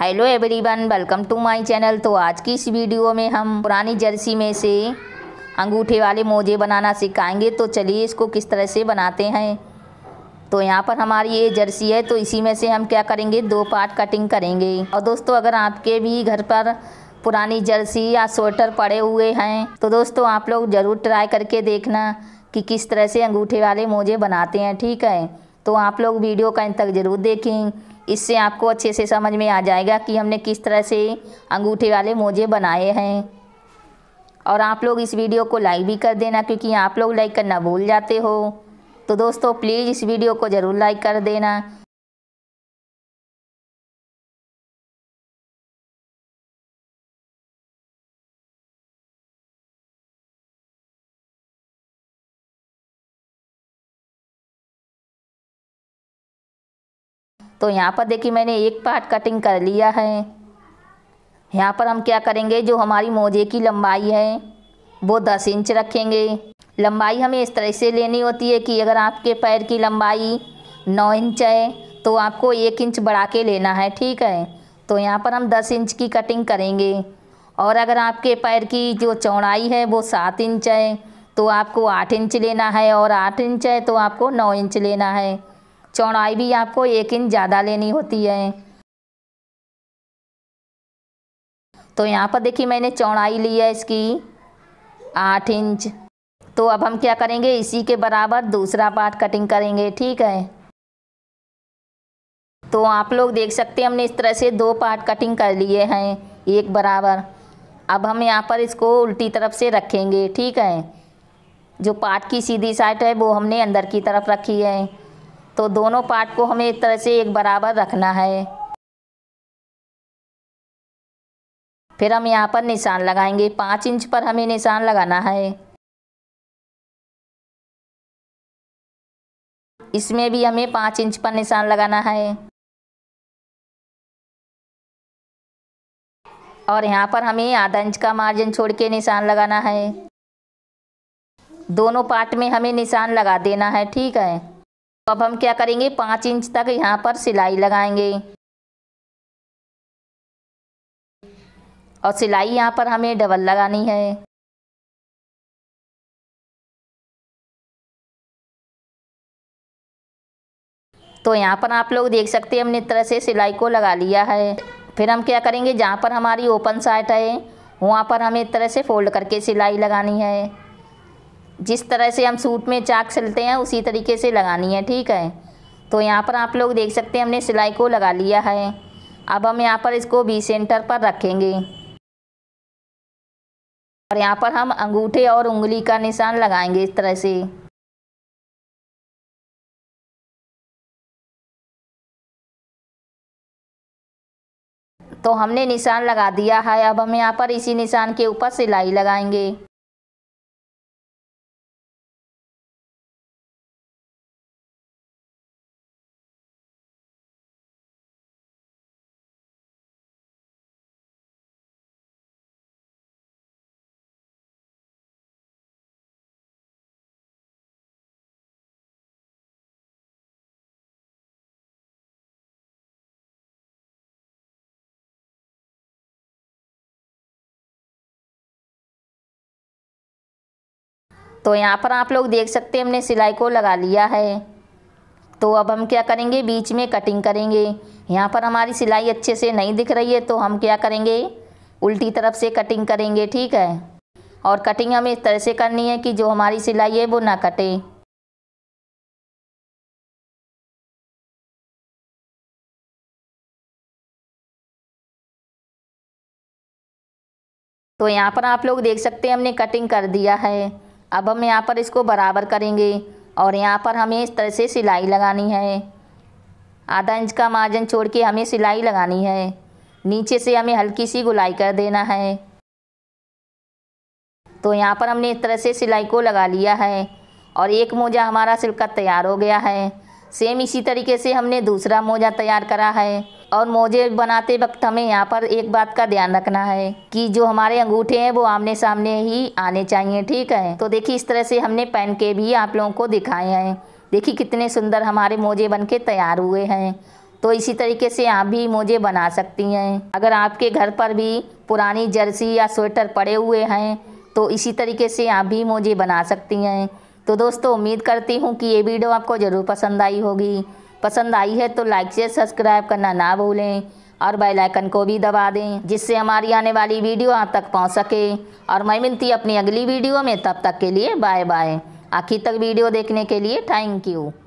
hello everyone welcome to my channel तो आज की इस वीडियो में हम पुरानी जर्सी में से अंगूठे वाले मोजे बनाना सिखाएंगे तो चलिए इसको किस तरह से बनाते हैं तो यहाँ पर हमारी ये जर्सी है तो इसी में से हम क्या करेंगे दो पार्ट कटिंग करेंगे और दोस्तों अगर आपके भी घर पर पुरानी जर्सी या स्वेटर पड़े हुए हैं तो दोस्तों आप लोग ज़रूर ट्राई करके देखना कि किस तरह से अंगूठे वाले मोजे बनाते हैं ठीक है तो आप लोग वीडियो का अंत तक ज़रूर देखें इससे आपको अच्छे से समझ में आ जाएगा कि हमने किस तरह से अंगूठे वाले मोजे बनाए हैं और आप लोग इस वीडियो को लाइक भी कर देना क्योंकि आप लोग लाइक करना भूल जाते हो तो दोस्तों प्लीज़ इस वीडियो को ज़रूर लाइक कर देना तो यहाँ पर देखिए मैंने एक पार्ट कटिंग कर लिया है यहाँ पर हम क्या करेंगे जो हमारी मोजे की लंबाई है वो दस इंच रखेंगे लंबाई हमें इस तरह से लेनी होती है कि अगर आपके पैर की लंबाई नौ इंच है तो आपको एक इंच बढ़ा के लेना है ठीक है तो यहाँ पर हम दस इंच की कटिंग करेंगे और अगर आपके पैर की जो चौड़ाई है वो सात इंच है तो आपको आठ इंच लेना है और आठ इंच है तो आपको नौ इंच लेना है चौड़ाई भी आपको एक इंच ज़्यादा लेनी होती है तो यहाँ पर देखिए मैंने चौड़ाई ली है इसकी आठ इंच तो अब हम क्या करेंगे इसी के बराबर दूसरा पार्ट कटिंग करेंगे ठीक है तो आप लोग देख सकते हैं हमने इस तरह से दो पार्ट कटिंग कर लिए हैं एक बराबर अब हम यहाँ पर इसको उल्टी तरफ से रखेंगे ठीक है जो पार्ट की सीधी साइड है वो हमने अंदर की तरफ रखी है तो दोनों पार्ट को हमें एक तरह से एक बराबर रखना है फिर हम यहाँ पर निशान लगाएंगे पाँच इंच पर हमें निशान लगाना है इसमें भी हमें पाँच इंच पर निशान लगाना है और यहाँ पर हमें आधा इंच का मार्जिन छोड़ के निशान लगाना है दोनों पार्ट में हमें निशान लगा देना है ठीक है तो अब हम क्या करेंगे पाँच इंच तक यहाँ पर सिलाई लगाएंगे और सिलाई यहाँ पर हमें डबल लगानी है तो यहाँ पर आप लोग देख सकते हैं हमने तरह से सिलाई को लगा लिया है फिर हम क्या करेंगे जहाँ पर हमारी ओपन साइट है वहाँ पर हमें इस तरह से फोल्ड करके सिलाई लगानी है जिस तरह से हम सूट में चाक सिलते हैं उसी तरीके से लगानी है ठीक है तो यहाँ पर आप लोग देख सकते हैं हमने सिलाई को लगा लिया है अब हम यहाँ पर इसको बी सेंटर पर रखेंगे और यहाँ पर हम अंगूठे और उंगली का निशान लगाएंगे इस तरह से तो हमने निशान लगा दिया है अब हम यहाँ पर इसी निशान के ऊपर सिलाई लगाएंगे तो यहाँ पर आप लोग देख सकते हैं हमने सिलाई को लगा लिया है तो अब हम क्या करेंगे बीच में कटिंग करेंगे यहाँ पर हमारी सिलाई अच्छे से नहीं दिख रही है तो हम क्या करेंगे उल्टी तरफ से कटिंग करेंगे ठीक है और कटिंग हमें इस तरह से करनी है कि जो हमारी सिलाई है वो ना कटे तो यहाँ पर आप लोग देख सकते हैं हमने कटिंग कर दिया है अब हम यहाँ पर इसको बराबर करेंगे और यहाँ पर हमें इस तरह से सिलाई लगानी है आधा इंच का मार्जिन छोड़ के हमें सिलाई लगानी है नीचे से हमें हल्की सी गुलाई कर देना है तो यहाँ पर हमने इस तरह से सिलाई को लगा लिया है और एक मोजा हमारा सिलकर तैयार हो गया है सेम इसी तरीके से हमने दूसरा मोजा तैयार करा है और मोजे बनाते वक्त हमें यहाँ पर एक बात का ध्यान रखना है कि जो हमारे अंगूठे हैं वो आमने सामने ही आने चाहिए ठीक है तो देखिए इस तरह से हमने पहन के भी आप लोगों को दिखाए हैं देखिए कितने सुंदर हमारे मोजे बन के तैयार हुए हैं तो इसी तरीके से आप भी मोजे बना सकती हैं अगर आपके घर पर भी पुरानी जर्सी या स्वेटर पड़े हुए हैं तो इसी तरीके से आप भी मोजे बना सकती हैं तो दोस्तों उम्मीद करती हूँ कि ये वीडियो आपको ज़रूर पसंद आई होगी पसंद आई है तो लाइक शेयर सब्सक्राइब करना ना भूलें और बेल आइकन को भी दबा दें जिससे हमारी आने वाली वीडियो आप तक पहुंच सके और मैं मिलती अपनी अगली वीडियो में तब तक के लिए बाय बाय आखिर तक वीडियो देखने के लिए थैंक यू